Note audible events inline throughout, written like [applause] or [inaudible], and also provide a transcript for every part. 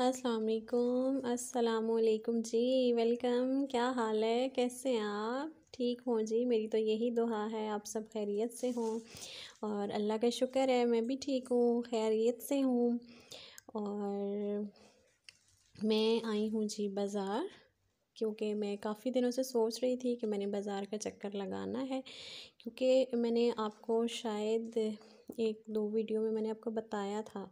असलकुम असलकुम जी वेलकम क्या हाल है कैसे हैं आप ठीक हों जी मेरी तो यही दुआ है आप सब खैरियत से हों और अल्लाह का शुक्र है मैं भी ठीक हूँ खैरियत से हूँ और मैं आई हूँ जी बाज़ार क्योंकि मैं काफ़ी दिनों से सोच रही थी कि मैंने बाज़ार का चक्कर लगाना है क्योंकि मैंने आपको शायद एक दो वीडियो में मैंने आपको बताया था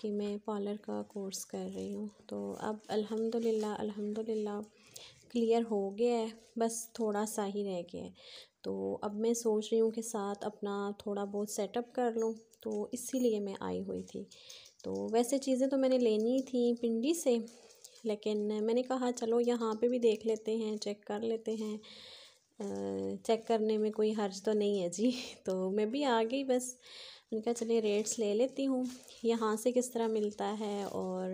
कि मैं पार्लर का कोर्स कर रही हूँ तो अब अल्हम्दुलिल्लाह अल्हम्दुलिल्लाह क्लियर हो गया है बस थोड़ा सा ही रह गया है तो अब मैं सोच रही हूँ कि साथ अपना थोड़ा बहुत सेटअप कर लूँ तो इसीलिए मैं आई हुई थी तो वैसे चीज़ें तो मैंने लेनी थी पिंडी से लेकिन मैंने कहा चलो यहाँ पे भी देख लेते हैं चेक कर लेते हैं चेक करने में कोई हर्ज तो नहीं है जी [laughs] तो मैं भी आ गई बस मैंने कहा चलिए रेट्स ले लेती हूँ यहाँ से किस तरह मिलता है और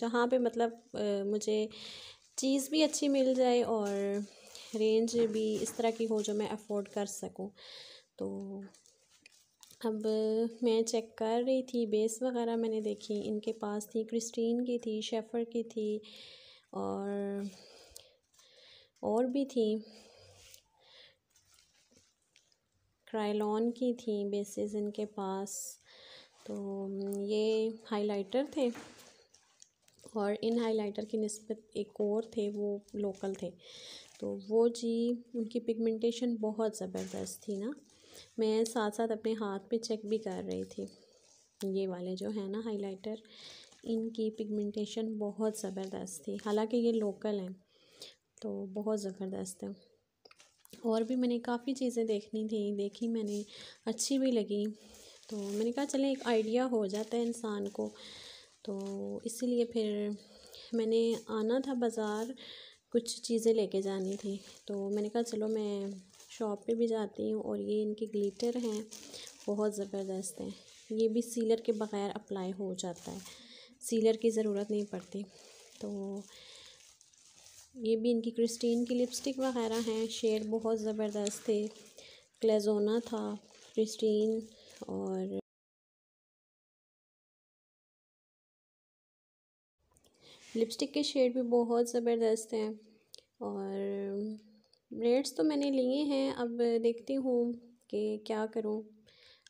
जहाँ पे मतलब मुझे चीज़ भी अच्छी मिल जाए और रेंज भी इस तरह की हो जो मैं अफोर्ड कर सकूँ तो अब मैं चेक कर रही थी बेस वगैरह मैंने देखी इनके पास थी क्रिस्टीन की थी शेफर की थी और और भी थी क्राइलॉन की थी बेसिस इनके पास तो ये हाइलाइटर थे और इन हाइलाइटर की नस्बत एक और थे वो लोकल थे तो वो जी उनकी पिगमेंटेशन बहुत ज़बरदस्त थी ना मैं साथ साथ अपने हाथ पे चेक भी कर रही थी ये वाले जो है ना हाइलाइटर इनकी पिगमेंटेशन बहुत ज़बरदस्त थी हालांकि ये लोकल हैं तो बहुत ज़बरदस्त है और भी मैंने काफ़ी चीज़ें देखनी थी देखी मैंने अच्छी भी लगी तो मैंने कहा चले एक आइडिया हो जाता है इंसान को तो इसीलिए फिर मैंने आना था बाज़ार कुछ चीज़ें लेके जानी थी तो मैंने कहा चलो मैं शॉप पे भी जाती हूँ और ये इनके ग्लिटर हैं बहुत ज़बरदस्त हैं ये भी सीलर के बग़ैर अप्लाई हो जाता है सीलर की ज़रूरत नहीं पड़ती तो ये भी इनकी क्रिस्टीन की लिपस्टिक वगैरह हैं शेड बहुत ज़बरदस्त थे क्लेजोना था क्रिस्टीन और लिपस्टिक के शेड भी बहुत ज़बरदस्त हैं और रेट्स तो मैंने लिए हैं अब देखती हूँ कि क्या करूँ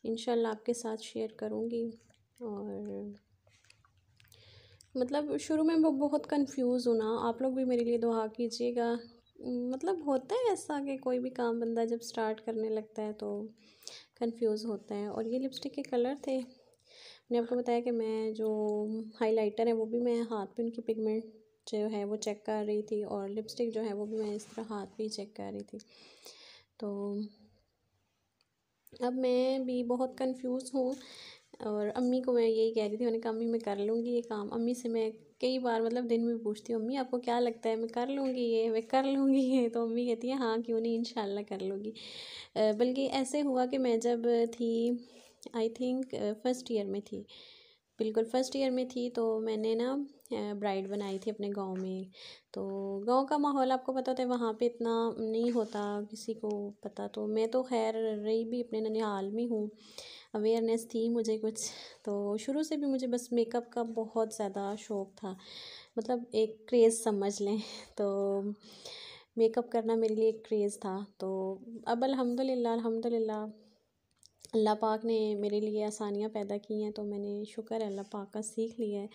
इन आपके साथ शेयर करूँगी और मतलब शुरू में बहुत कंफ्यूज होना आप लोग भी मेरे लिए दुआ कीजिएगा मतलब होता है ऐसा कि कोई भी काम बंदा जब स्टार्ट करने लगता है तो कंफ्यूज होता है और ये लिपस्टिक के कलर थे मैंने आपको बताया कि मैं जो हाइलाइटर है वो भी मैं हाथ पे उनकी पिगमेंट जो है वो चेक कर रही थी और लिपस्टिक जो है वो भी मैं इस तरह हाथ पे ही चेक कर रही थी तो अब मैं भी बहुत कंफ्यूज हूँ और अम्मी को मैं यही कह रही थी मैंने कहा अम्मी मैं कर लूँगी ये काम अम्मी से मैं कई बार मतलब दिन में पूछती हूँ अम्मी आपको क्या लगता है मैं कर लूँगी ये मैं कर लूँगी ये तो अम्मी कहती है हाँ क्यों नहीं इन कर लूँगी बल्कि ऐसे हुआ कि मैं जब थी आई थिंक फर्स्ट ईयर में थी बिल्कुल फर्स्ट ईयर में थी तो मैंने ना ब्राइड बनाई थी अपने गांव में तो गांव का माहौल आपको पता होता तो है वहाँ पे इतना नहीं होता किसी को पता तो मैं तो खैर रही भी अपने ननिहाल में हूँ अवेयरनेस थी मुझे कुछ तो शुरू से भी मुझे बस मेकअप का बहुत ज़्यादा शौक़ था मतलब एक क्रेज़ समझ लें [laughs] तो मेकअप करना मेरे लिए एक क्रेज़ था तो अब अलहमदिल्ला अलहमदिल्ला अल्लाह पाक ने मेरे लिए आसानियाँ पैदा की हैं तो मैंने शुक्र है अल्लाह पाक का सीख लिया है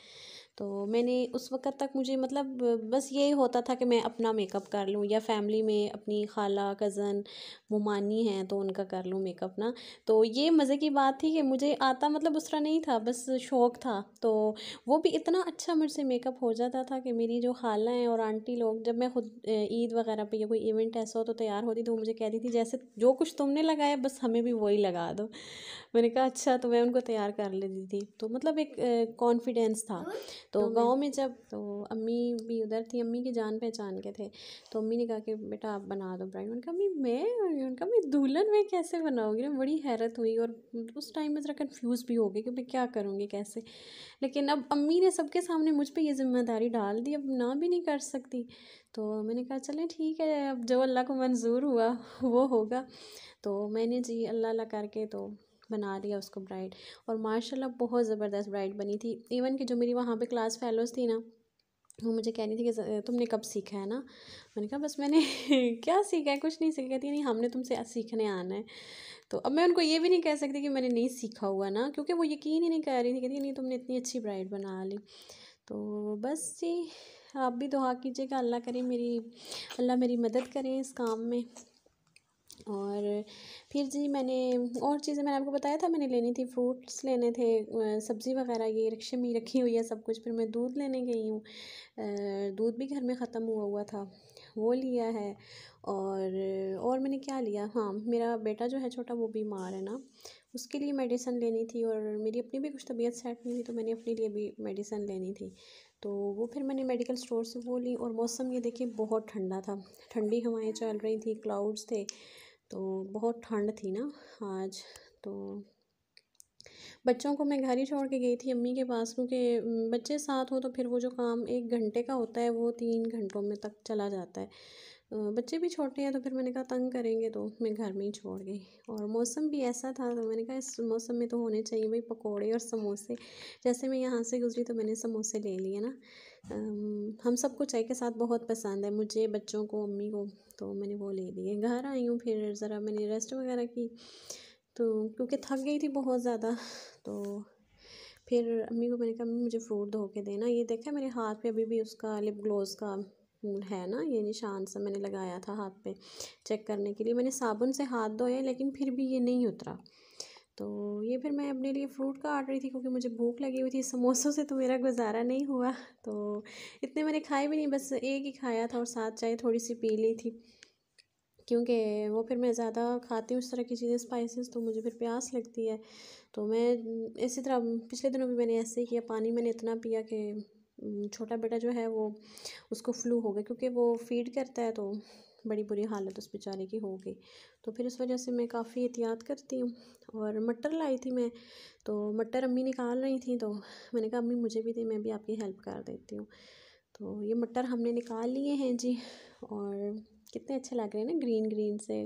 तो मैंने उस वक़्त तक मुझे मतलब बस यही होता था कि मैं अपना मेकअप कर लूँ या फैमिली में अपनी खाला कज़न मुमानी हैं तो उनका कर लूँ मेकअप ना तो ये मज़े की बात थी कि मुझे आता मतलब उस तरह नहीं था बस शौक़ था तो वो भी इतना अच्छा मुझसे मेकअप हो जाता था कि मेरी जो खाला हैं और आंटी लोग जब मैं खुद ईद वगैरह पर या कोई इवेंट ऐसा हो तो तैयार होती तो मुझे कहती थी जैसे जो कुछ तुमने लगाया बस हमें भी वही लगा दो मैंने कहा अच्छा तो मैं उनको तैयार कर लेती थी तो मतलब एक कॉन्फिडेंस था हाँ, तो, तो गांव में जब तो अम्मी भी उधर थी अम्मी की जान पहचान के थे तो अम्मी ने कहा कि बेटा आप बना दो ब्राइड उनका अम्मी मैं उनका मैं दुल्हन में कैसे बनाऊँगी ना बड़ी हैरत हुई और उस टाइम में ज़रा कन्फ्यूज़ भी हो गई कि मैं क्या करूँगी कैसे लेकिन अब अम्मी ने सबके सामने मुझ पर यह जिम्मेदारी डाल दी अब ना भी नहीं कर सकती तो मैंने कहा चलें ठीक है अब जो अल्लाह को मंजूर हुआ वो होगा तो मैंने जी अल्लाह अल्लाह करके तो बना दिया उसको ब्राइड और माशाल्लाह बहुत ज़बरदस्त ब्राइड बनी थी इवन कि जो मेरी वहाँ पे क्लास फेलोज़ थी ना वो मुझे कह रही थी कि तुमने कब सीखा है ना मैंने कहा बस मैंने [laughs] क्या सीखा है कुछ नहीं सीखा कहती नहीं हमने तुमसे सीखने आना है तो अब मैं उनको ये भी नहीं कह सकती कि मैंने नहीं सीखा हुआ ना क्योंकि वो यकीन ही नहीं कर रही थी कहती नहीं तुमने इतनी अच्छी ब्राइड बना ली तो बस जी आप भी दुआ कीजिएगा अल्लाह करे मेरी अल्लाह मेरी मदद करे इस काम में और फिर जी मैंने और चीज़ें मैंने आपको बताया था मैंने लेनी थी फ्रूट्स लेने थे सब्ज़ी वगैरह ये रिक्शे में रखी हुई है सब कुछ फिर मैं दूध लेने गई हूँ दूध भी घर में ख़त्म हुआ हुआ था वो लिया है और और मैंने क्या लिया हाँ मेरा बेटा जो है छोटा वो बीमार है ना उसके लिए मेडिसन लेनी थी और मेरी अपनी भी कुछ तबीयत सेट नहीं थी तो मैंने अपने लिए भी मेडिसन लेनी थी तो वो फिर मैंने मेडिकल स्टोर से वो ली और मौसम ये देखिए बहुत ठंडा था ठंडी हवाएं चल रही थी क्लाउड्स थे तो बहुत ठंड थी ना आज तो बच्चों को मैं घर ही छोड़ के गई थी अम्मी के पास क्योंकि बच्चे साथ हो तो फिर वो जो काम एक घंटे का होता है वो तीन घंटों में तक चला जाता है बच्चे भी छोटे हैं तो फिर मैंने कहा तंग करेंगे तो मैं घर में ही छोड़ गई और मौसम भी ऐसा था तो मैंने कहा इस मौसम में तो होने चाहिए भाई पकोड़े और समोसे जैसे मैं यहाँ से गुजरी तो मैंने समोसे ले लिए ना हम सबको चाय के साथ बहुत पसंद है मुझे बच्चों को अम्मी को तो मैंने वो ले लिए घर आई हूँ फिर ज़रा मैंने रेस्ट वगैरह की तो क्योंकि थक गई थी बहुत ज़्यादा तो फिर अम्मी को मैंने कहा मुझे फ्रूट धो के देना ये देखा मेरे हाथ पे अभी भी उसका लिप ग्लोज का है ना ये निशान सा मैंने लगाया था हाथ पे चेक करने के लिए मैंने साबुन से हाथ धोए लेकिन फिर भी ये नहीं उतरा तो ये फिर मैं अपने लिए फ्रूट का आर्डर थी क्योंकि मुझे भूख लगी हुई थी समोसों से तो मेरा गुजारा नहीं हुआ तो इतने मैंने खाए भी नहीं बस एक ही खाया था और साथ चाय थोड़ी सी पी ली थी क्योंकि वो फिर मैं ज़्यादा खाती हूँ उस तरह की चीज़ें स्पाइसेस तो मुझे फिर प्यास लगती है तो मैं इसी तरह पिछले दिनों भी मैंने ऐसे ही किया पानी मैंने इतना पिया कि छोटा बेटा जो है वो उसको फ्लू हो गया क्योंकि वो फीड करता है तो बड़ी बुरी हालत उस बेचारे की हो गई तो फिर इस वजह से मैं काफ़ी एहतियात करती हूँ और मटर लाई थी मैं तो मटर अम्मी निकाल रही थी तो मैंने कहा अम्मी मुझे भी दी मैं भी आपकी हेल्प कर देती हूँ तो ये मटर हमने निकाल लिए हैं जी और कितने अच्छे लग रहे हैं ना ग्रीन ग्रीन से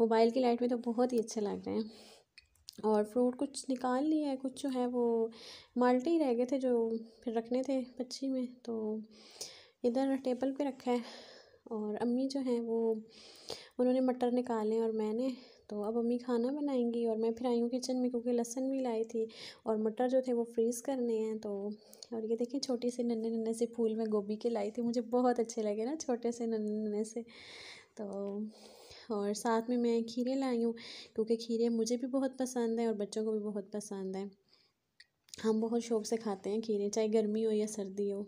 मोबाइल की लाइट में तो बहुत ही अच्छे लग रहे हैं और फ्रूट कुछ निकाल लिया है कुछ जो है वो माल्टे ही रह गए थे जो फिर रखने थे पच्ची में तो इधर टेबल पे रखा है और अम्मी जो हैं वो उन्होंने मटर निकाले और मैंने तो अब अम्मी खाना बनाएंगी और मैं फिर आई हूँ किचन में क्योंकि लहसन भी लाई थी और मटर जो थे वो फ्रीज़ करने हैं तो और ये देखिए छोटे से नन्हे नन्हे से फूल में गोभी के लाई थी मुझे बहुत अच्छे लगे ना छोटे से नन्हे नन्हे से तो और साथ में मैं खीरे लाई हूँ क्योंकि खीरे मुझे भी बहुत पसंद हैं और बच्चों को भी बहुत पसंद है हम बहुत शौक़ से खाते हैं खीरे चाहे गर्मी हो या सर्दी हो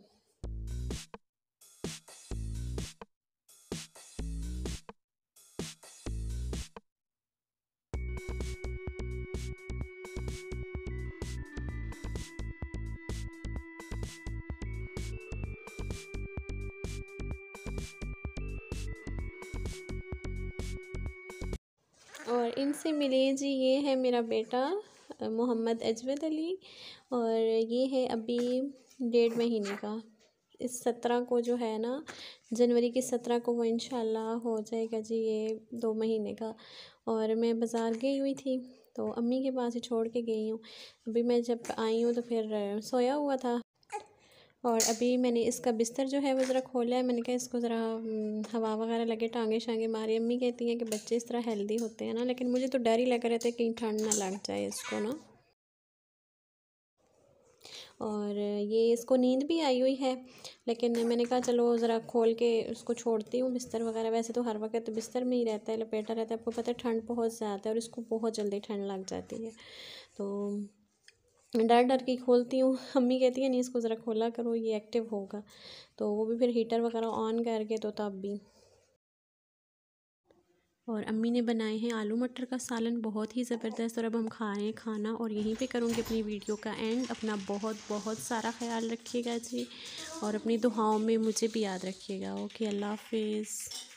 और इनसे मिले जी ये है मेरा बेटा मोहम्मद अजमद अली और ये है अभी डेढ़ महीने का इस सत्रह को जो है ना जनवरी के सत्रह को वो इन हो जाएगा जी ये दो महीने का और मैं बाज़ार गई हुई थी तो अम्मी के पास ही छोड़ के गई हूँ अभी मैं जब आई हूँ तो फिर सोया हुआ था और अभी मैंने इसका बिस्तर जो है वो ज़रा खोला है मैंने कहा इसको ज़रा हम्म, हवा वगैरह लगे टांगे शांगे मारे अम्मी कहती हैं कि बच्चे इस तरह हेल्दी होते हैं ना लेकिन मुझे तो डर ही लग रहा था कहीं ठंड ना लग जाए इसको ना और ये इसको नींद भी आई हुई है लेकिन मैंने कहा चलो ज़रा खोल के उसको छोड़ती हूँ बिस्तर वगैरह वैसे तो हर वक्त तो बिस्तर में ही रहता है लपेटा रहता है आपको पता है ठंड बहुत ज़्यादा है और इसको बहुत जल्दी ठंड लग जाती है तो डर डर के खोलती हूँ अम्मी [laughs] कहती है नहीं इसको ज़रा खोला करो ये एक्टिव होगा तो वो भी फिर हीटर वगैरह ऑन करके तो तब भी और अम्मी ने बनाए हैं आलू मटर का सालन बहुत ही ज़बरदस्त और अब हम खा रहे हैं खाना और यहीं पे करूँगी अपनी वीडियो का एंड अपना बहुत बहुत सारा ख्याल रखिएगा जी और अपनी दुआओं में मुझे भी याद रखिएगा ओके अल्लाह हाफिज़